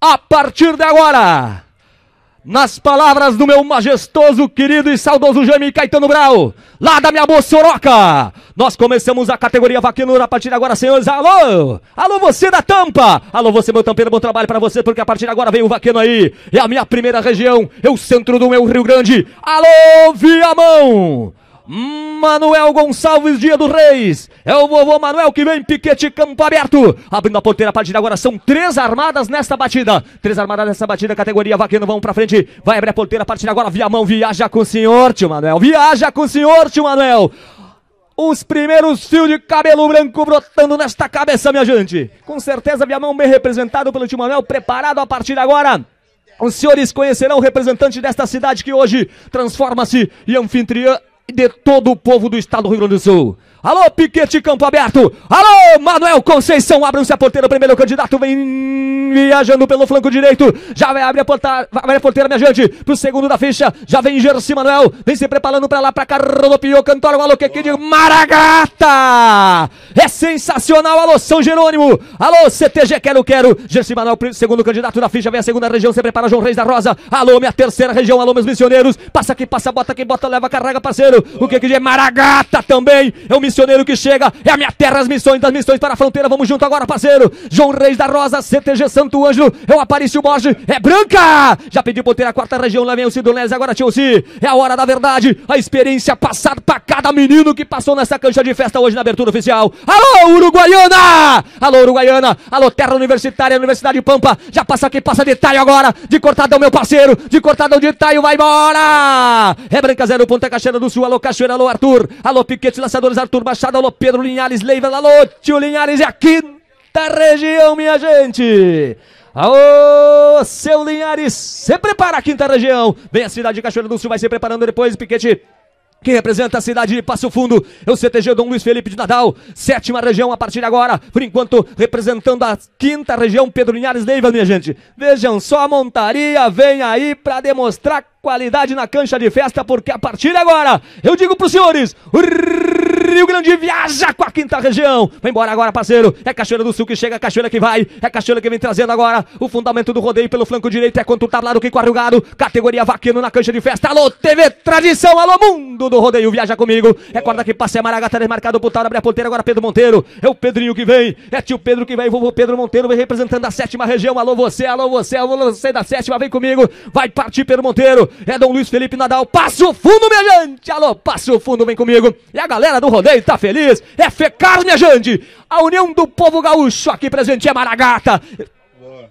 a partir de agora. Nas palavras do meu majestoso, querido e saudoso Jaime Caetano Brau, lá da minha Soroca, nós começamos a categoria Vaquinura a partir de agora, senhores. Alô! Alô, você da Tampa! Alô, você, meu tampeiro, bom trabalho para você, porque a partir de agora vem o Vaqueno aí. É a minha primeira região, é o centro do meu Rio Grande. Alô, Viamão! Manuel Gonçalves, dia do Reis. É o vovô Manuel que vem, piquete campo aberto. Abrindo a partir para agora. São três armadas nesta batida. Três armadas nessa batida. Categoria Vaqueno, vão pra frente. Vai abrir a partir para agora. Via mão, viaja com o senhor, tio Manuel. Viaja com o senhor, tio Manuel. Os primeiros fios de cabelo branco brotando nesta cabeça, minha gente. Com certeza, Viamão bem representado pelo tio Manuel, preparado a partir de agora. Os senhores conhecerão o representante desta cidade que hoje transforma-se em anfitriã, de todo o povo do estado do Rio Grande do Sul. Alô, Piquete Campo Aberto! Alô, Manuel Conceição! Abram-se a porteira, primeiro candidato vem viajando pelo flanco direito. Já vai abrir a, porta, vai a porteira, minha gente, pro segundo da ficha. Já vem Gersi Manuel, vem se preparando pra lá, pra cá. Rodopiou, cantor, o alô, que, aqui de Maragata! É sensacional, alô, São Jerônimo! Alô, CTG, quero, quero. Gersi Manuel, segundo candidato da ficha, vem a segunda região, se prepara João Reis da Rosa. Alô, minha terceira região, alô, meus missioneiros. Passa aqui, passa, bota aqui, bota, leva, carrega, parceiro o que que é Maragata também, é o missioneiro que chega, é a minha terra, as missões das missões para a fronteira, vamos junto agora, parceiro, João Reis da Rosa, CTG Santo Ângelo, é o Aparício Borges, é Branca, já pediu por a quarta região, lá vem o Sidonese, agora Si. é a hora da verdade, a experiência passada para cada menino que passou nessa cancha de festa hoje na abertura oficial, alô Uruguaiana, alô Uruguaiana, alô Terra Universitária, Universidade Pampa, já passa aqui, passa de Taio agora, de cortadão meu parceiro, de cortadão de Taio, vai embora, é Branca Zero, Ponta é Caixeira do Sul, alô Cachoeira, alô Arthur, alô Piquete, lançadores Arthur Machado, alô Pedro Linhares, Leiva, alô Tio Linhares e a quinta região, minha gente. Alô, seu Linhares, se prepara a quinta região. Vem a cidade de Cachoeira do Sul, vai se preparando depois, Piquete. Quem representa a cidade de Passo Fundo é o CTG Dom Luiz Felipe de Nadal, sétima região a partir de agora, por enquanto representando a quinta região Pedro Linhares Leiva, minha gente. Vejam só a montaria, vem aí para demonstrar qualidade na cancha de festa, porque a partir de agora, eu digo para os senhores, urrr, Rio Grande viaja com a quinta região. Vai embora agora, parceiro. É Cachoeira do Sul que chega, Cachoeira que vai. É Cachoeira que vem trazendo agora o fundamento do rodeio pelo flanco direito. É contra o tablado tá que corre o gado. Categoria vaquino na cancha de festa. Alô, TV Tradição. Alô, mundo do rodeio. Viaja comigo. É corda que passa. É Maragata tá desmarcado. Putado abre a ponteira. Agora Pedro Monteiro. É o Pedrinho que vem. É tio Pedro que vem. Vovô Pedro Monteiro vem representando a sétima região. Alô, você. Alô, você. Alô, você da sétima. Vem comigo. Vai partir Pedro Monteiro. É Dom Luiz Felipe Nadal. Passa o fundo, minha gente. Alô, passa o fundo. Vem comigo. E a galera do rodeio bem, tá feliz? É fé carne, Jande! A união do povo gaúcho aqui presente é Maragata! Boa.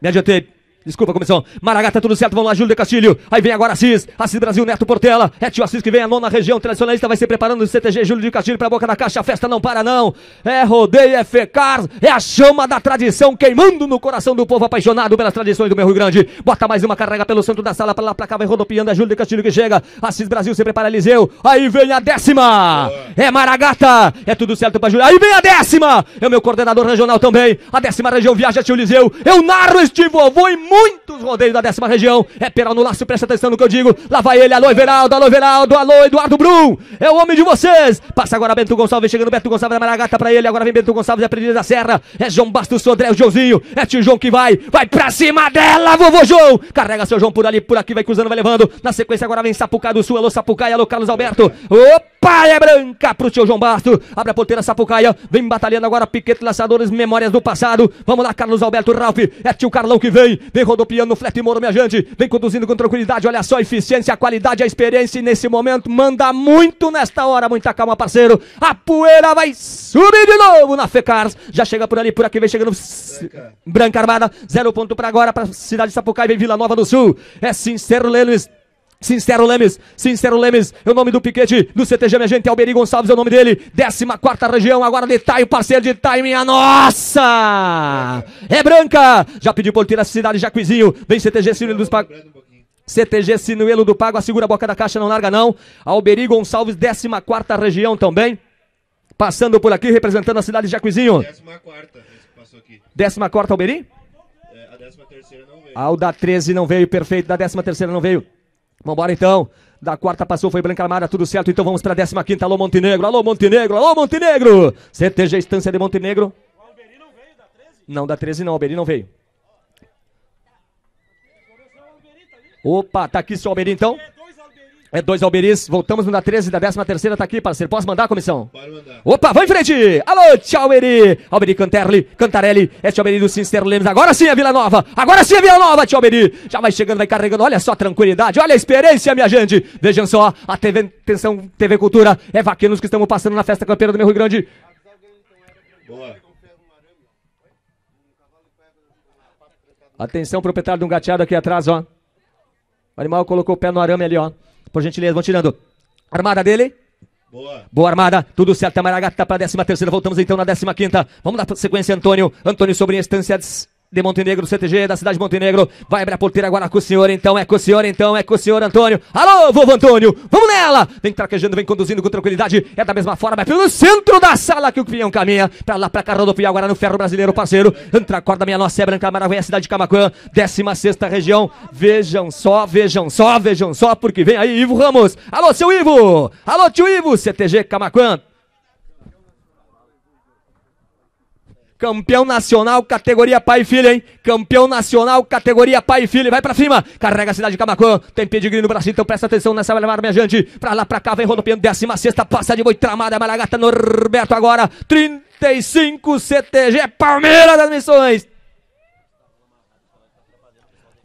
Me adiantei. Desculpa, comissão. Maragata tá tudo certo. Vamos lá, Júlio de Castilho. Aí vem agora Assis. Assis Brasil, Neto Portela. É tio Assis que vem a nona região. Tradicionalista vai se preparando do CTG Júlio de Castilho pra boca da caixa. A festa não para, não. É rodeio, é fecar. É a chama da tradição queimando no coração do povo apaixonado pelas tradições do meu Rio Grande. Bota mais uma carrega pelo centro da sala. Pra lá, pra cá, vai rodopiando. É Júlio de Castilho que chega. Assis Brasil se prepara, Eliseu. Aí vem a décima. É Maragata. É tudo certo pra Júlio. Aí vem a décima. É o meu coordenador regional também. A décima região viaja, tio Eliseu. Eu narro este vovô e muitos rodeios da décima região. É Peral no laço, presta atenção no que eu digo. Lá vai ele, alô Everaldo, alô Everaldo, alô Eduardo Brum. É o homem de vocês. Passa agora Bento Gonçalves, chegando Bento Gonçalves da Maragata pra ele. Agora vem Bento Gonçalves, é Pereira da Serra. É João Bastos, Sodré, o Joãozinho. É tio João que vai, vai pra cima dela, vovô João. Carrega seu João por ali, por aqui, vai cruzando, vai levando. Na sequência agora vem Sapucá do Sul, alô Sapucaia, alô Carlos Alberto. Opa, é branca pro tio João Basto. Abre a ponteira Sapucaia, vem batalhando agora Piquete lançadores Memórias do Passado. Vamos lá, Carlos Alberto, Ralph. É tio Carlão que vem, vem rodopiando no Flete Moro, minha gente. Vem conduzindo com tranquilidade. Olha só a eficiência, a qualidade, a experiência. E nesse momento manda muito nesta hora. Muita calma, parceiro. A poeira vai subir de novo na Fecars. Já chega por ali, por aqui. Vem chegando Branca, Branca Armada. Zero ponto para agora, para cidade de Sapucaí. Vem Vila Nova do Sul. É sincero, Lê Luiz. Sincero Lemes, Sincero Lemes, é o nome do piquete do CTG, minha gente, Alberi Gonçalves é o nome dele, 14 região, agora detalhe, parceiro de time, a nossa! É branca! Já pediu por a cidade Jacuizinho, vem CTG, Sinuelo dos Pagos. CTG Sinuelo do Pago, assegura a boca da caixa, não larga não. Alberi Gonçalves, 14 região também. Passando por aqui, representando a cidade de Jacuizinho. 14, passou aqui. 14 Alberi? É, a 13 não veio. Ah, o da 13 não veio, perfeito, da 13 não veio. Vambora então. Da quarta passou, foi Branca Armada, tudo certo. Então vamos a décima quinta. Alô, Montenegro. Alô, Montenegro. Alô, Montenegro. CTG Estância de Montenegro. O Alberi não veio, da 13? Não, da 13 não. O Alberi não veio. Opa, tá aqui seu Alberi então. É dois Alberis, voltamos no da 13, da 13 terceira tá aqui, parceiro. Posso mandar, comissão? Pode mandar. Opa, vai em frente! Alô, tchau, Alberi! Alberi Canterli, Cantarelli, este é Alberi do Sincero Lemos. Agora sim é Vila Nova! Agora sim é Vila Nova, tchau, Alberi! Já vai chegando, vai carregando, olha só a tranquilidade, olha a experiência, minha gente! Vejam só, a TV, atenção, TV Cultura, é vaquenos que estamos passando na festa campeira do meu Rio Grande. Boa. Atenção, proprietário de um gateado aqui atrás, ó. O animal colocou o pé no arame ali, ó. Por gentileza, vão tirando. Armada dele. Boa. Boa armada, tudo certo, Maragata para a décima terceira, voltamos então na décima quinta, vamos dar sequência Antônio, Antônio sobre instâncias de Montenegro, CTG da cidade de Montenegro. Vai abrir a porteira agora com o senhor, então, é com o senhor, então, é com o senhor Antônio. Alô, vovô Antônio, vamos nela! Vem traquejando, vem conduzindo com tranquilidade. É da mesma forma, vai pelo centro da sala que o Pinhão caminha. Pra lá, pra cá, rodopiar agora no ferro brasileiro, parceiro. Entra a corda, minha nossa, é Branca Maravilha, cidade de Camacuã, 16 região. Vejam só, vejam só, vejam só, porque vem aí Ivo Ramos. Alô, seu Ivo! Alô, tio Ivo, CTG Camacuã. Campeão nacional, categoria pai e filho, hein? Campeão nacional, categoria pai e filho. Vai pra cima. Carrega a cidade de Camacuã. Tem pedigree no Brasil, então presta atenção nessa vai levar, minha gente. Pra lá, pra cá, vem rodopiando. Décima sexta, passa de boi tramada. malagata Norberto agora. 35 CTG, Palmeiras das Missões.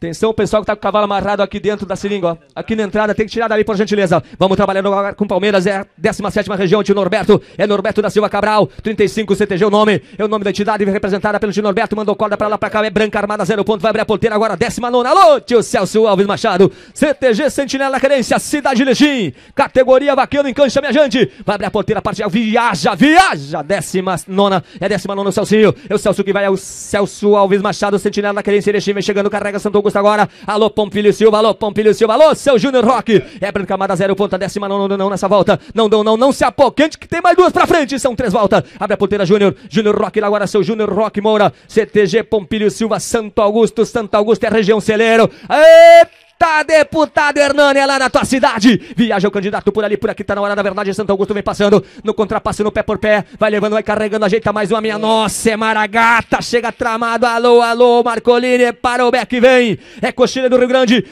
Atenção, pessoal que está com o cavalo amarrado aqui dentro da seringa, ó. Aqui na entrada, tem que tirar dali, por gentileza. Vamos trabalhando agora com Palmeiras, é a 17 região, tio Norberto. É Norberto da Silva Cabral, 35 CTG é o nome. É o nome da entidade representada pelo tio Norberto. Mandou corda pra lá, pra cá, é Branca Armada, zero ponto. Vai abrir a ponteira agora, 19. Alô, tio Celso Alves Machado. CTG Sentinela Querência, Cidade Lixim. Categoria Vaqueiro em cancha, minha gente. Vai abrir a ponteira, partir viaja, viaja. 19, é 19 o Celcinho. É o Celso que vai, é o Celso Alves Machado, Sentinela Querência Lixim. Vem chegando, carrega Santo Augusto. Augusto agora. Alô, Pompilho Silva, alô, Pompilho Silva, alô, seu Júnior Rock. É branca camada, zero ponta, décima, não, não, não, nessa volta. Não, não, não, não se apocante que tem mais duas pra frente. São três voltas. Abre a ponteira, Júnior. Júnior Rock agora, seu Júnior Rock Moura. CTG, Pompilho Silva, Santo Augusto, Santo Augusto é região celeiro. Eita! Tá, deputado Hernani, é lá na tua cidade. Viaja o candidato por ali, por aqui, tá na hora da verdade. Santo Augusto vem passando no contrapasso no pé por pé. Vai levando, vai carregando, ajeita mais uma minha. Nossa, é Maragata, chega tramado. Alô, alô, Marcolini, para o Beck, vem. É Coxilha do Rio Grande.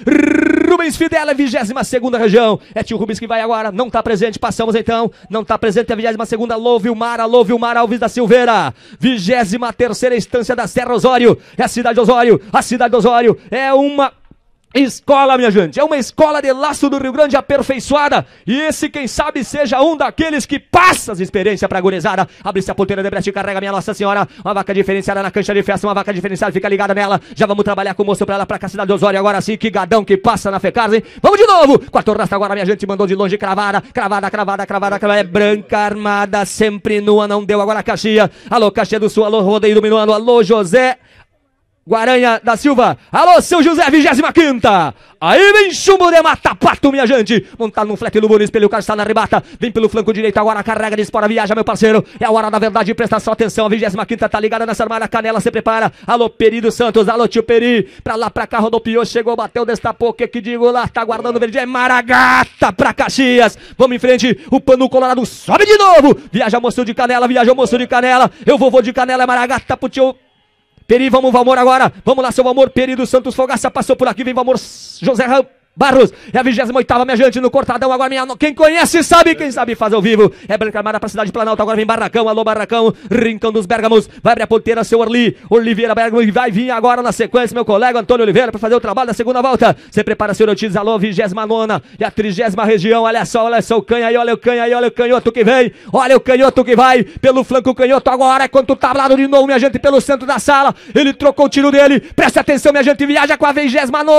Rubens Fidela, é 22 região. É tio Rubens que vai agora, não tá presente. Passamos então, não tá presente é a 22. Alô, Vilmar, alô, Vilmar Alves da Silveira. 23 instância da Serra Osório. É a cidade de Osório, a cidade de Osório. É uma Escola, minha gente, é uma escola de laço do Rio Grande aperfeiçoada. E esse, quem sabe, seja um daqueles que passa as experiências pra gurizada. Abre-se a ponteira de e carrega minha Nossa Senhora. Uma vaca diferenciada na cancha de festa, uma vaca diferenciada, fica ligada nela. Já vamos trabalhar com o moço pra lá, pra cá, cidade de Osório. Agora sim, que gadão que passa na Fecars, hein? Vamos de novo! Quatro rastro agora, minha gente, mandou de longe, cravada, cravada, cravada, cravada, cravada. É branca, armada, sempre nua, não deu agora a Caxia. Alô, Caxia do Sul, alô, Rodeio do Minuano, alô, José. Guaranha da Silva. Alô, seu José, 25. Aí vem chumbo de mata pato, minha gente. Montado num fleque do Bruno, espelho, o cara está na rebata. Vem pelo flanco direito, agora carrega, espora, viaja, meu parceiro. É a hora da verdade, presta só atenção. A 25 tá ligada nessa armada, canela se prepara. Alô, Peri dos Santos, alô, tio Peri. Pra lá, pra cá, rodopiou, chegou, bateu, destapou. Que que digo lá, tá guardando o verde. É Maragata pra Caxias. Vamos em frente, o pano colorado sobe de novo. Viaja, moço de canela, viaja, moço de canela. Eu vou, vou de canela, é Maragata pro tio Peri, vamos, Valmor agora. Vamos lá, seu Valmor. Peri do Santos Fogaça passou por aqui. Vem, Valmor. José Ramos. Barros. É a 28 minha gente, no cortadão. Agora minha. Quem conhece sabe, quem sabe faz ao vivo. É Branca Armada pra cidade de Planalto. Agora vem Barracão. Alô, Barracão. Rincão dos Bergamos. Vai abrir a ponteira, seu Orli. Oliveira Bergamo. E vai vir agora na sequência, meu colega Antônio Oliveira, pra fazer o trabalho da segunda volta. Você prepara, seu Notiz. Alô, 29 e a 30 região. Olha só, olha só o canha aí, olha o canha aí, olha o canhoto que vem. Olha o canhoto que vai. Pelo flanco, o canhoto agora. É quanto tablado de novo, minha gente, pelo centro da sala. Ele trocou o tiro dele. Presta atenção, minha gente. Viaja com a 29.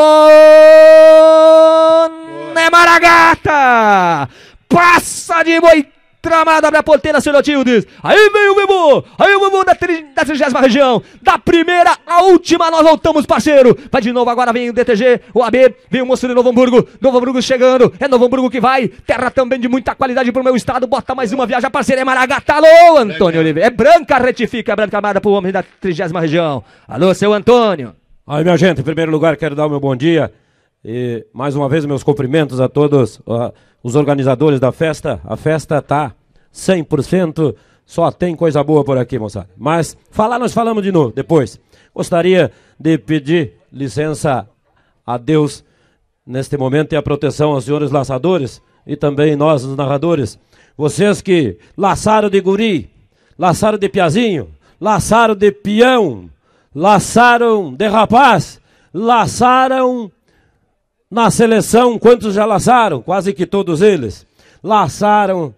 Né Maragata! Passa de boi tramada, abre a ponteira, seu Lotildes. Aí vem o Bibu, aí o Bibu da, tri, da 30 região, da primeira à última, nós voltamos, parceiro. Vai de novo, agora vem o DTG, o AB, vem o moço de Novo Hamburgo, Novo Hamburgo chegando, é Novo Hamburgo que vai, terra também de muita qualidade pro meu estado, bota mais uma viagem, parceiro, é Maragata, alô, Antônio Oliveira. É branca, retifica, é branca amada pro homem da 30 região. Alô, seu Antônio. Aí, minha gente, em primeiro lugar, quero dar o meu bom dia e mais uma vez, meus cumprimentos a todos uh, os organizadores da festa. A festa tá 100%, só tem coisa boa por aqui, moçada. Mas falar nós falamos de novo depois. Gostaria de pedir licença a Deus neste momento e a proteção aos senhores laçadores e também nós, os narradores. Vocês que laçaram de guri, laçaram de piazinho, laçaram de peão, laçaram de rapaz, laçaram na seleção, quantos já laçaram? Quase que todos eles. Laçaram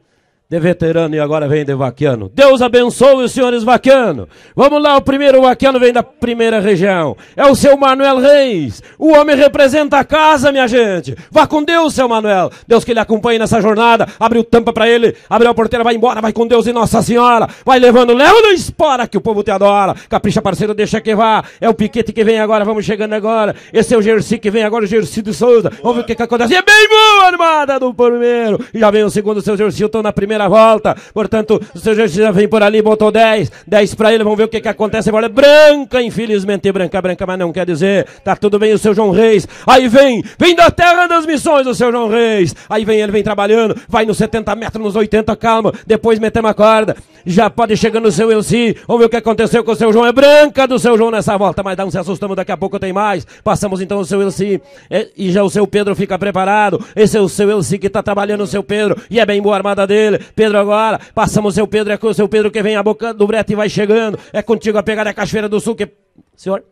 de veterano e agora vem de vaquiano. Deus abençoe os senhores vaquiano. Vamos lá, o primeiro vaquiano vem da primeira região. É o seu Manuel Reis. O homem representa a casa, minha gente. Vá com Deus, seu Manuel. Deus que lhe acompanhe nessa jornada. Abriu tampa para ele, abriu a porteira, vai embora, vai com Deus e Nossa Senhora. Vai levando, leva no espora que o povo te adora. Capricha, parceiro, deixa que vá. É o Piquete que vem agora, vamos chegando agora. Esse é o Gersi que vem agora, o Gersi de Souza. Vamos ver o que, que acontece. É bem boa armada do primeiro. E já vem o segundo, seu Gersi, eu tô na primeira primeira volta. Portanto, o seu já vem por ali, botou 10. 10 para ele, vamos ver o que, que acontece. Bola é branca, infelizmente, branca, branca, mas não quer dizer. Tá tudo bem o seu João Reis. Aí vem, vem da terra das missões o seu João Reis. Aí vem ele, vem trabalhando, vai nos 70 metros, nos 80, calma. Depois metemos a corda. Já pode chegando o seu Elci. Vamos ver o que aconteceu com o seu João. É branca do seu João nessa volta, mas não se assustamos, daqui a pouco tem mais. Passamos então o seu Elci. É, e já o seu Pedro fica preparado. Esse é o seu Elci que tá trabalhando o seu Pedro. E é bem boa a armada dele. Pedro agora. Passamos o seu Pedro. É com o seu Pedro que vem a boca do brete e vai chegando. É contigo a pegada é Cachoeira do Sul que. Senhor?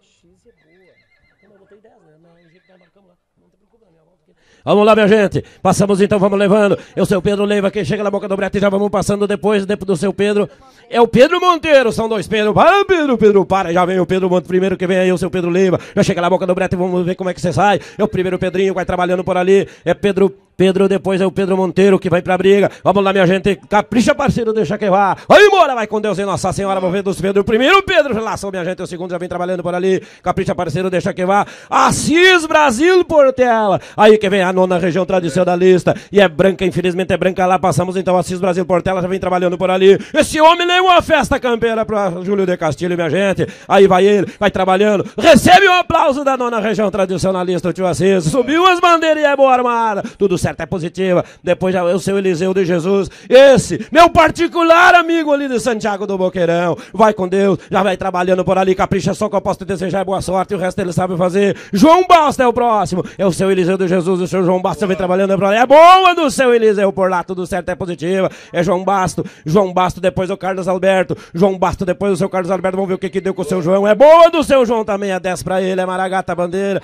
Vamos lá, minha gente. Passamos então, vamos levando. sou o seu Pedro Leiva quem chega na boca do brete. Já vamos passando depois do seu Pedro. É o Pedro Monteiro. São dois Pedro. Para, Pedro, Pedro, para. Já vem o Pedro Monteiro primeiro que vem aí, o seu Pedro Leiva. Já chega na boca do brete. Vamos ver como é que você sai. É o primeiro Pedrinho, vai trabalhando por ali. É Pedro Pedro, depois é o Pedro Monteiro que vai pra briga. Vamos lá, minha gente. Capricha, parceiro, deixa que vá. Aí, mora, vai com Deus e Nossa Senhora. Vou ver os Pedro. O primeiro, Pedro, relação, minha gente. É o segundo já vem trabalhando por ali. Capricha, parceiro, deixa que vá. Assis Brasil, Portela. Aí que vem a nona região tradicionalista. E é branca, infelizmente é branca lá. Passamos então Assis Brasil, Portela já vem trabalhando por ali. Esse homem nem uma festa campeira pra Júlio de Castilho, minha gente. Aí vai ele, vai trabalhando. Recebe o um aplauso da nona região tradicionalista, o tio Assis. Subiu as bandeiras e é boa armada. Tudo certo é positiva. Depois já é o seu Eliseu de Jesus. Esse, meu particular amigo ali de Santiago do Boqueirão. Vai com Deus, já vai trabalhando por ali. Capricha só que eu posso te desejar boa sorte. O resto ele sabe fazer. João Basta é o próximo. É o seu Eliseu de Jesus. O seu João Basta vem trabalhando por ali. É boa do seu Eliseu por lá. Tudo certo é positiva. É João Basto. João Basto depois o Carlos Alberto. João Basto depois o seu Carlos Alberto. Vamos ver o que, que deu com o seu João. É boa do seu João também. É 10 pra ele. É Maragata Bandeira.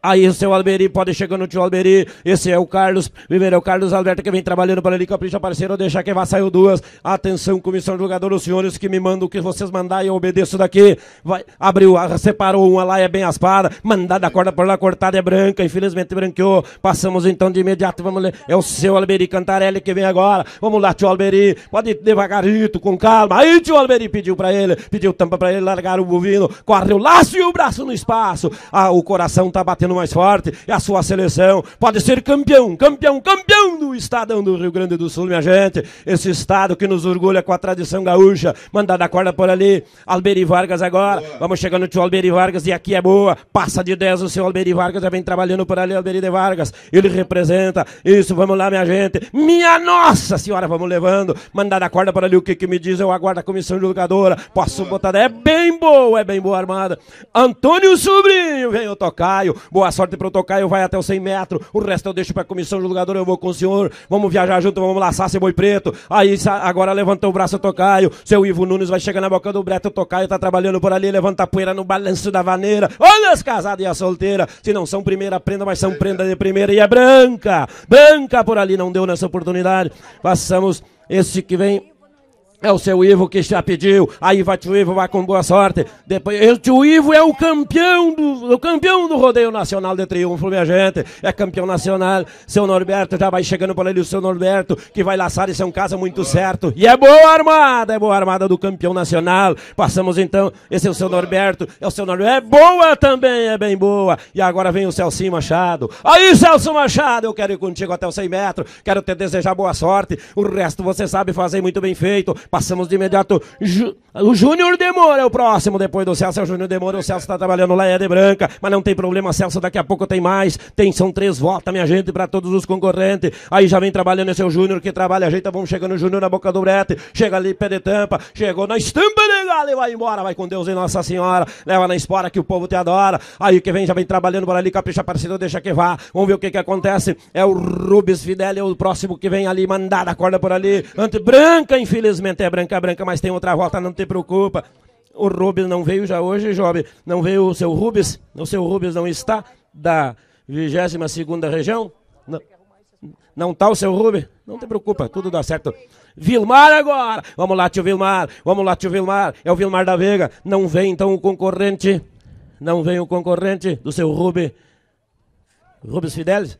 Aí o seu Alberi pode chegar no tio Alberi. Esse é o Carlos. Carlos. Primeiro é o Carlos Alberto que vem trabalhando para ali. Capricha, parceiro. Deixa que vá. Saiu duas. Atenção, comissão de jogador. Os senhores que me mandam o que vocês mandarem, eu obedeço daqui. Vai, abriu, separou uma lá, é bem aspada. Mandada a corda por lá, cortada é branca. Infelizmente branqueou. Passamos então de imediato. Vamos ler. É o seu Alberi Cantarelli que vem agora. Vamos lá, tio Alberi. Pode devagarito, com calma. Aí, tio Alberi pediu para ele. Pediu tampa para ele. Largaram o bovino. Corre o laço e o braço no espaço. Ah, o coração tá batendo mais forte. E é a sua seleção pode ser campeão campeão, campeão do Estadão do Rio Grande do Sul, minha gente. Esse estado que nos orgulha com a tradição gaúcha. Mandar da corda por ali. Alberi Vargas agora. Boa. Vamos chegando tio Alberi Vargas e aqui é boa. Passa de 10 o seu Alberi Vargas. Já vem trabalhando por ali, Alberi de Vargas. Ele representa. Isso, vamos lá, minha gente. Minha nossa senhora, vamos levando. Mandar da corda por ali. O que, que me diz? Eu aguardo a comissão julgadora. Posso boa. botar. É bem boa, é bem boa armada. Antônio Sobrinho, vem o Tocaio. Boa sorte pro Tocaio. Vai até o 100 metros. O resto eu deixo pra comissão posição julgador jogador, eu vou com o senhor. Vamos viajar junto, vamos laçar seu boi preto. Aí agora levantou o braço, tocaio. Seu Ivo Nunes vai chegar na boca do Breto, tocaio. Tá trabalhando por ali, levanta a poeira no balanço da vaneira. Olha as casadas e a solteira. Se não são primeira prenda, mas são prenda de primeira. E é branca. Branca por ali, não deu nessa oportunidade. Passamos esse que vem. É o seu Ivo que já pediu. Aí vai tio Ivo, vai com boa sorte. Depois, eu, tio Ivo é o campeão do, o campeão do rodeio nacional de triunfo, minha gente. É campeão nacional. Seu Norberto já vai chegando por ali, o seu Norberto, que vai laçar e é um caso muito certo. E é boa armada, é boa armada do campeão nacional. Passamos então, esse é o seu Norberto, é o seu Norberto. É boa também, é bem boa. E agora vem o Celso Machado. Aí, Celso Machado, eu quero ir contigo até os 100 metros. Quero te desejar boa sorte. O resto você sabe fazer muito bem feito Passamos de imediato. Ju, o Júnior Demora é o próximo. Depois do Celso é o Júnior Demora. O Celso está trabalhando lá, é de branca. Mas não tem problema, Celso. Daqui a pouco tem mais. Tem, são três votos, minha gente, para todos os concorrentes. Aí já vem trabalhando esse é o Júnior que trabalha. Ajeita, vamos chegando o Júnior na boca do brete. Chega ali, pé de tampa. Chegou na estampa legal e vai embora. Vai com Deus e Nossa Senhora. Leva na espora que o povo te adora. Aí que vem, já vem trabalhando. Bora ali, capricha, parecido deixa que vá. Vamos ver o que que acontece. É o Rubens Fidel, é o próximo que vem ali, mandar a corda por ali. Ante branca, infelizmente é branca, branca, mas tem outra volta, não te preocupa. O Rubens não veio já hoje, Job. Não veio o seu Rubens. O seu Rubens não está da 22 região. Não. Não tá o seu Rubens? Não te preocupa, tudo dá certo. Vilmar agora! Vamos lá, tio Vilmar! Vamos lá, tio Vilmar! É o Vilmar da Veiga. Não vem então o concorrente. Não vem o concorrente do seu Rubens. Rubens Fidelis?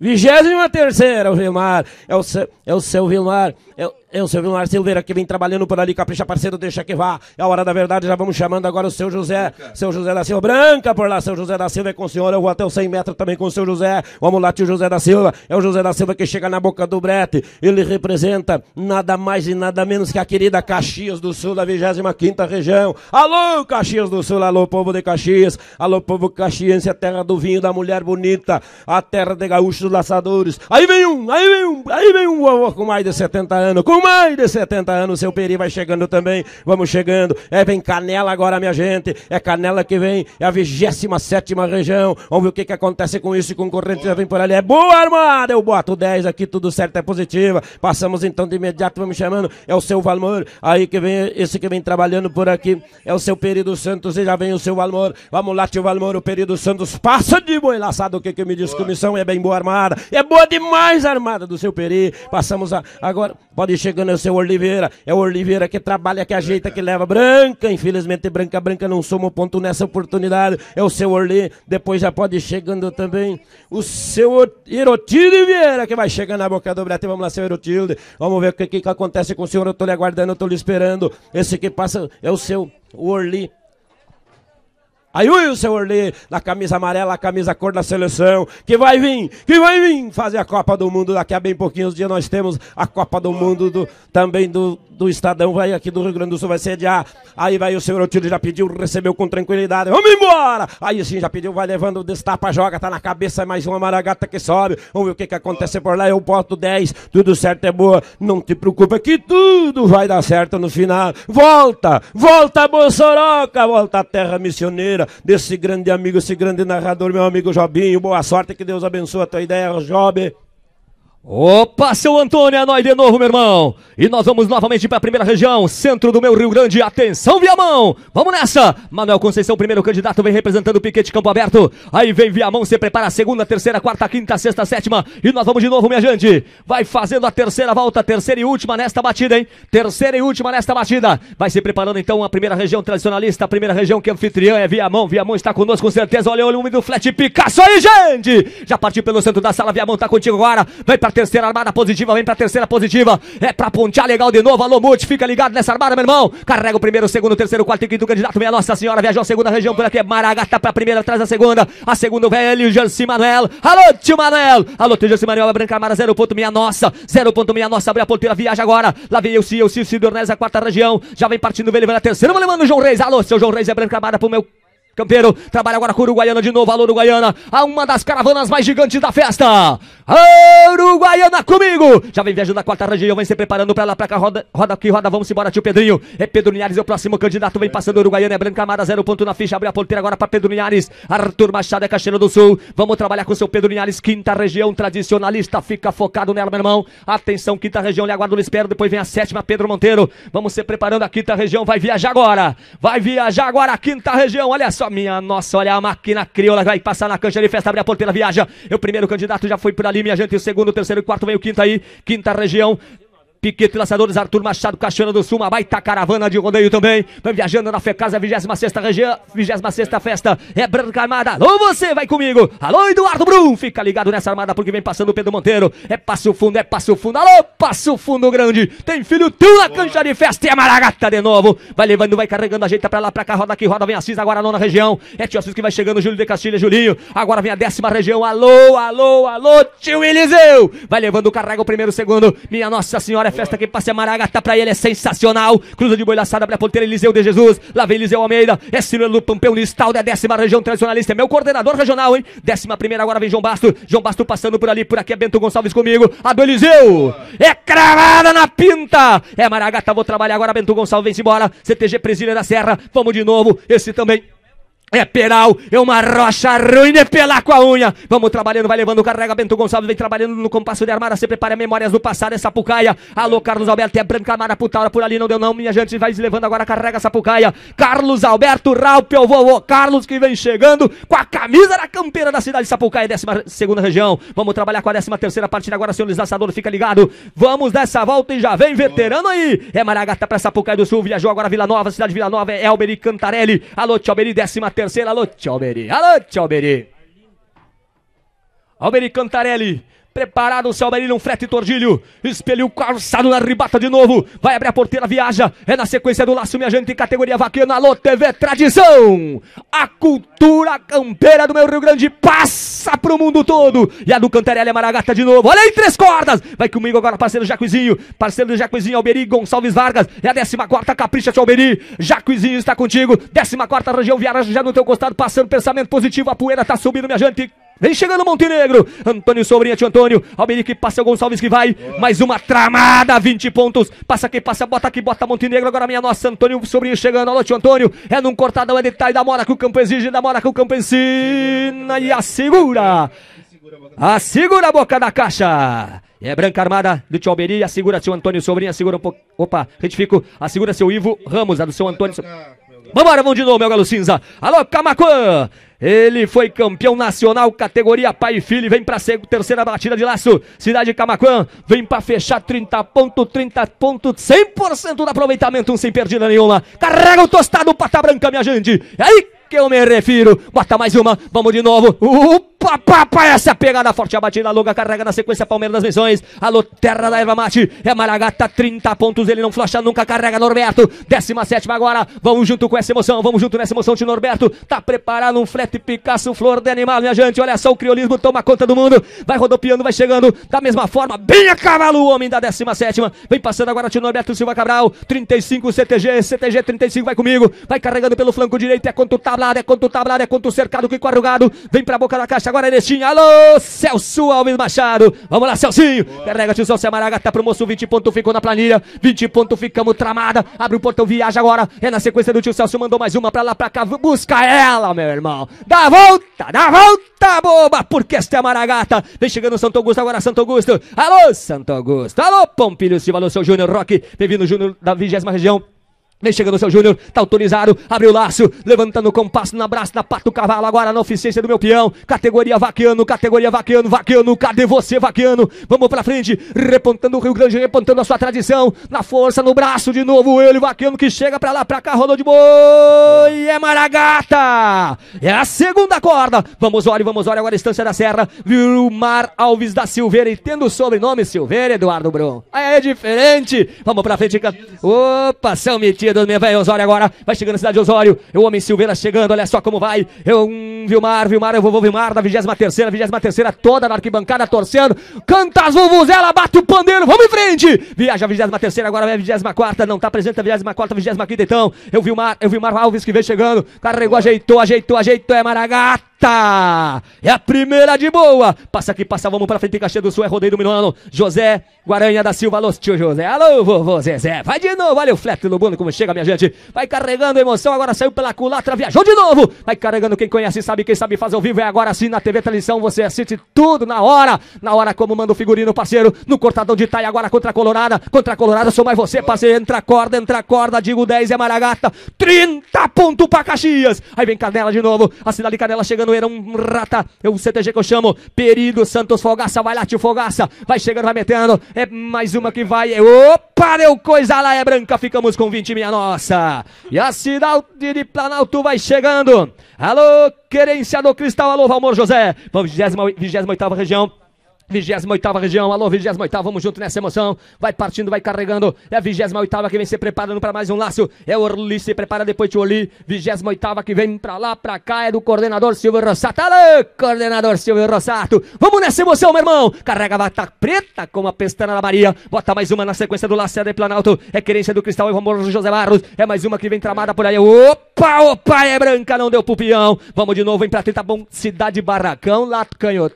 Vigésima terceira, o Vilmar. É o, seu, é o seu Vilmar. É o seu Vilmar Silveira que vem trabalhando por ali, capricha parceiro, deixa que vá. É a hora da verdade, já vamos chamando agora o seu José, seu José da Silva. Branca por lá, seu José da Silva é com o senhor, eu vou até os 100 metros também com o seu José. Vamos lá, tio José da Silva. É o José da Silva que chega na boca do brete. Ele representa nada mais e nada menos que a querida Caxias do Sul, da 25 região. Alô, Caxias do Sul, alô, povo de Caxias. Alô, povo caxiense, a terra do vinho, da mulher bonita, a terra de gaúchos laçadores. Aí vem um, aí vem um, aí vem um vovô com mais de 70 anos, com mais de 70 anos, seu Peri vai chegando também. Vamos chegando. É, vem Canela agora, minha gente. É Canela que vem. É a 27 região. Vamos ver o que, que acontece com isso e com corrente. Vem por ali. É boa, armada. Eu boto 10 aqui, tudo certo, é positiva. Passamos então de imediato, vamos chamando. É o seu Valmor. Aí que vem, esse que vem trabalhando por aqui. É o seu Peri dos Santos. E já vem o seu Valmor. Vamos lá, tio Valmor. O Peri dos Santos passa de boi laçado. O que, que me diz? Boa. Comissão é bem boa armada. É boa demais a armada do seu Peri. Passamos a, agora. Pode chegar chegando é o seu Oliveira. É o Oliveira que trabalha, que ajeita, que leva. Branca, infelizmente branca, branca não soma ponto nessa oportunidade. É o seu Orli. Depois já pode ir chegando também o seu Irotilde Vieira, que vai chegando na boca do brete. Vamos lá, seu Irotilde. Vamos ver o que, que acontece com o senhor. Eu tô lhe aguardando, eu tô lhe esperando. Esse que passa é o seu Orli Aí o seu Orlê, na camisa amarela, a camisa cor da seleção, que vai vir, que vai vir fazer a Copa do Mundo. Daqui a bem pouquinhos dias nós temos a Copa do Mundo do, também do do Estadão, vai aqui do Rio Grande do Sul, vai sediar. Aí vai o senhor Otílio, já pediu, recebeu com tranquilidade. Vamos embora! Aí sim, já pediu, vai levando, destapa, joga, tá na cabeça, é mais uma maragata que sobe. Vamos ver o que que acontece por lá, eu boto 10, tudo certo é boa. Não te preocupa que tudo vai dar certo no final. Volta! Volta, Mossoroca! Volta à terra missioneira desse grande amigo, esse grande narrador, meu amigo Jobinho. Boa sorte, que Deus abençoe a tua ideia, Job. Opa, seu Antônio, é nóis de novo, meu irmão. E nós vamos novamente para a primeira região, centro do meu Rio Grande. Atenção, Viamão! Vamos nessa! Manuel Conceição, primeiro candidato, vem representando o Piquete Campo Aberto. Aí vem Viamão, se prepara a segunda, terceira, quarta, quinta, sexta, sétima. E nós vamos de novo, minha gente. Vai fazendo a terceira volta, terceira e última nesta batida, hein? Terceira e última nesta batida. Vai se preparando então a primeira região tradicionalista, a primeira região que é anfitriã é Viamão. Viamão está conosco com certeza. Olha o lume do Flat Picasso aí, gente! Já partiu pelo centro da sala, Viamão está contigo agora. Vai partir terceira armada positiva, vem pra terceira positiva. É pra pontear legal de novo. Alô, Mute, fica ligado nessa armada, meu irmão. Carrega o primeiro, o segundo, o terceiro, o quarto e quinto candidato. Minha Nossa Senhora viajou a segunda região por aqui. Maragata pra primeira, atrás da segunda. A segunda, o velho Janci Manuel. Alô, tio Manuel. Alô, tio Jerci Manuel. A Branca Armada, 0.6 nossa. 0.6 nossa. Abre a ponteira, viaja agora. Lá vem eu, se eu, se o Cid a quarta região. Já vem partindo o velho, vai na terceira. Vamos levando o João Reis. Alô, seu João Reis é Branca Armada pro meu Campeiro trabalha agora com Uruguaiana de novo. Alô, Uruguaiana. A uma das caravanas mais gigantes da festa. A Uruguaiana comigo. Já vem viajando na quarta região. Vem se preparando pra lá, pra cá. Roda, roda aqui, roda. Vamos embora, tio Pedrinho. É Pedro Linhares, é o próximo candidato. Vem passando Uruguaiana. É Branca Amada, zero ponto na ficha. Abre a porteira agora pra Pedro Linhares. Arthur Machado é Caxeira do Sul. Vamos trabalhar com seu Pedro Linhares. Quinta região tradicionalista. Fica focado nela, meu irmão. Atenção, quinta região. Lhe aguardo, lhe espero. Depois vem a sétima, Pedro Monteiro. Vamos se preparando. A quinta região vai viajar agora. Vai viajar agora a quinta região. Olha só nossa, minha nossa, olha a máquina crioula vai passar na cancha ali, festa, abre a porteira, viaja. É o primeiro candidato já foi por ali, minha gente. O segundo, o terceiro, o quarto, vem o quinto aí. Quinta região, Piquete, lançadores, Arthur Machado, Caxiana do Sul, uma baita tá caravana de rodeio também. Vai viajando na FECASA, 26 região, 26 festa, é Branca Armada. Alô, você vai comigo. Alô, Eduardo Brum, fica ligado nessa armada porque vem passando o Pedro Monteiro. É passo fundo, é passo fundo. Alô, passo fundo grande. Tem filho tu na cancha de festa e a maragata de novo. Vai levando, vai carregando, a jeita pra lá, pra cá, roda aqui, roda, vem Assis, agora a nona região. É Tio Assis que vai chegando, Júlio de Castilha, Julinho. Agora vem a décima região. Alô, alô, alô, tio Eliseu. Vai levando, carrega o primeiro, o segundo. Minha Nossa Senhora, é festa que passe a maragata pra ele é sensacional. Cruza de boi laçada pra ponteira Eliseu de Jesus. Lá vem Eliseu Almeida. É Ciro do Pampeu Nistal da é décima região tradicionalista. É meu coordenador regional, hein? Décima primeira agora vem João Basto. João Basto passando por ali. Por aqui é Bento Gonçalves comigo. A do Eliseu. É cravada na pinta. É maragata, vou trabalhar agora. Bento Gonçalves vem embora. CTG Presília da Serra. Vamos de novo. Esse também. É peral, é uma rocha ruim de é pelar com a unha. Vamos trabalhando, vai levando, carrega Bento Gonçalves, vem trabalhando no compasso de armada, se prepara memórias do passado, é Sapucaia. Alô, Carlos Alberto, é branca, amara, putada por ali não deu não, minha gente, vai se levando agora, carrega Sapucaia. Carlos Alberto Raupe, o vovô Carlos que vem chegando com a camisa da campeira da cidade de Sapucaia, 12 região. Vamos trabalhar com a 13 terceira partida agora, senhor Luiz fica ligado. Vamos dessa volta e já vem veterano aí. É Maragata pra Sapucaia do Sul, viajou agora Vila Nova, cidade de Vila Nova, é Elberi Cantarelli. Alô, Tchau, Alberi, 13 terceira. Alô, Tchauberi, Alô, Tchauberi. Alberi Cantarelli Preparado o céu um frete tordilho. Espelho calçado na ribata de novo. Vai abrir a porteira, viaja. É na sequência do laço, minha gente, categoria vaqueira. Alô, TV Tradição. A cultura campeira do meu Rio Grande passa pro mundo todo. E a do Cantarelli é Maragata de novo. Olha aí, três cordas. Vai comigo agora, parceiro Jacuizinho. Parceiro Jacuizinho, Alberi Gonçalves Vargas. É a décima quarta, capricha, tio Alberi. Jacuizinho está contigo. Décima quarta, região Viara já no teu costado, passando pensamento positivo. A poeira tá subindo, minha gente. Vem chegando Montenegro. Antônio Sobrinha, tio Antônio. Alberique passa, Gonçalves que vai. Boa. Mais uma tramada, 20 pontos. Passa aqui, passa, bota aqui, bota Montenegro. Agora minha nossa, Antônio Sobrinho chegando. Alô, tio Antônio. É num cortadão, é detalhe da mora que o campo exige, da mora que o campo ensina. E assegura. Assegura a boca da caixa. É branca armada do tio Alberi. Assegura tio Antônio Sobrinha. Segura um pouco. Opa, retifico. Assegura seu Ivo Ramos, a do seu Antônio. Vambora, vamos de novo, meu galo cinza. Alô, Camacuã. Ele foi campeão nacional, categoria pai e filho. Vem para ser terceira batida de laço. Cidade de Camacuã vem para fechar 30 pontos, 30 pontos, 100% do aproveitamento, um sem perdida nenhuma. Carrega o tostado, pata branca, minha gente. É aí que eu me refiro. Bota mais uma, vamos de novo. Upa! pá, essa pegada forte, a batida longa, carrega na sequência Palmeiras das Missões, alô, terra da erva mate, é Maragata, 30 pontos, ele não flasha nunca, carrega Norberto, 17 agora, vamos junto com essa emoção, vamos junto nessa emoção de Norberto, tá preparado um flete Picasso, flor de animal, minha gente, olha só, o criolismo toma conta do mundo, vai rodopiando, vai chegando, da mesma forma, bem a cavalo, o homem da 17 vem passando agora Tio Norberto Silva Cabral, 35 CTG, CTG 35 vai comigo, vai carregando pelo flanco direito, é contra o tablado, é contra o tablado, é contra o cercado que corrugado, vem pra boca da caixa, Oeste, agora Erechim. Alô, Celso Alves Machado. Vamos lá, Celcinho. Carrega, tiozão, se é Maragata tá moço. 20 pontos ficou na planilha. 20 pontos ficamos tramada. Abre o portão, viaja agora. É na sequência do tio Celso, mandou mais uma pra lá, pra cá. Busca ela, meu irmão. Dá a volta, dá a volta, boba, porque esta é Maragata. Vem chegando Santo Augusto, agora Santo Augusto. Alô, Santo Augusto. Alô, Pompilho Silva, alô, seu Júnior Rock Bem-vindo, Júnior da 20 região. Vem chegando o seu Júnior, tá autorizado, abriu o laço, levantando o compasso na braça, na pata do cavalo, agora na oficiência do meu peão. Categoria vaqueano, categoria vaqueano, vaqueano, cadê você, vaqueano? Vamos pra frente, repontando o Rio Grande, repontando a sua tradição, na força, no braço, de novo ele, vaqueano que chega pra lá, pra cá, rodou de boi, é Maragata! É a segunda corda, vamos olha, vamos olha, agora a Estância da Serra, Mar Alves da Silveira, e tendo o sobrenome Silveira, Eduardo Brum. é diferente, vamos pra frente, opa, São Metido meio velho Osório agora, vai chegando na cidade de Osório, é o homem Silveira chegando, olha só como vai, eu, é um, Vilmar, Vilmar, eu vou, vou Vilmar, da 23ª, 23ª toda na arquibancada, torcendo, canta as vuvuzela, bate o pandeiro, vamos em frente, viaja a 23ª, agora vai é a 24ª, não tá presente a 24ª, 25ª, então, eu Vilmar, eu Vilmar Alves que vem chegando, carregou, ajeitou, ajeitou, ajeitou, é Maragata mata. É a primeira de boa. Passa aqui, passa, vamos pra frente. Caxias do Sul é rodeio do Milano. José Guaranha da Silva. Alô, tio José. Alô, vovô Zezé. Vai de novo. Olha o flete no bolo como chega, minha gente. Vai carregando a emoção. Agora saiu pela culatra, viajou de novo. Vai carregando quem conhece, sabe. Quem sabe faz ao vivo é agora sim na TV Televisão. Você assiste tudo na hora. Na hora como manda o figurino, parceiro. No cortadão de taia agora contra a Colorada. Contra a Colorada, sou mais você, parceiro. Entra a corda, entra a corda. Digo 10 é Maragata. 30 pontos pra Caxias. Aí vem Canela de novo. A cidade Canela chegando era um rata, é o CTG que eu chamo, perigo, Santos Fogaça, vai lá, tio Fogaça, vai chegando, vai metendo, é mais uma que vai, é, opa, deu coisa lá, é branca, ficamos com 20, minha nossa, e a cidade de Planalto vai chegando, alô, querência do Cristal, alô, Valmor José, 28ª região, 28 região, alô, 28, vamos junto nessa emoção. Vai partindo, vai carregando. É a 28 que vem se preparando para mais um laço. É o Orli, se prepara depois de Orli. 28 que vem para lá, para cá. É do coordenador Silvio Rossato. Alô, coordenador Silvio Rossato. Vamos nessa emoção, meu irmão. Carrega a bata preta como a pestana da Maria. Bota mais uma na sequência do Lacerda é de Planalto. É querência do Cristal e é vamos José Barros. É mais uma que vem tramada por aí. Opa, opa, é branca, não deu pupião. Vamos de novo, vem pra 30, bom. Cidade Barracão, laço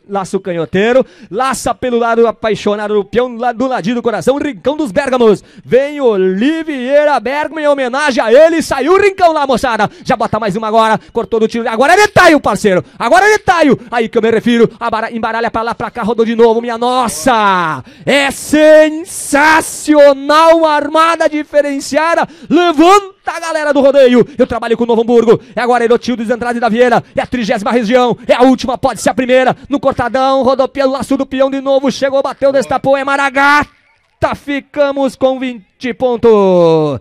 Laço canhoteiro Laça pelo lado apaixonado do peão, do ladinho do coração, Rincão dos Bergamos. Vem Oliveira Bergamo em homenagem a ele. Saiu o Rincão lá, moçada. Já bota mais uma agora. Cortou do tiro. Agora é detalhe, parceiro. Agora é detalhe. Aí que eu me refiro. embaralha pra lá, pra cá. Rodou de novo. Minha nossa. É sensacional. Armada diferenciada. Levanta Eita, tá, galera do rodeio! Eu trabalho com o Novo Hamburgo. É agora dos Andrade da Vieira. É a trigésima região. É a última, pode ser a primeira. No cortadão, rodou pelo laço do peão de novo. Chegou, bateu, destapou. É Maragata. Ficamos com 20 pontos.